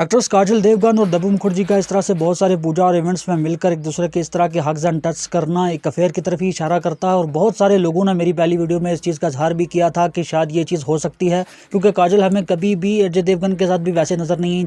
actress काजल देवगन और दबू मुखर्जी का इस तरह से बहुत सारे पूजा और इवेंट्स में मिलकर एक दूसरे के इस तरह के हग्स एंड टच करना एक अफेयर की तरफ ही इशारा करता है और बहुत सारे लोगों ने मेरी पहली वीडियो में इस चीज़ का इजहार भी किया था कि शायद ये चीज़ हो सकती है क्योंकि काजल हमें कभी भी अजय देवगन के साथ भी वैसे नज़र नहीं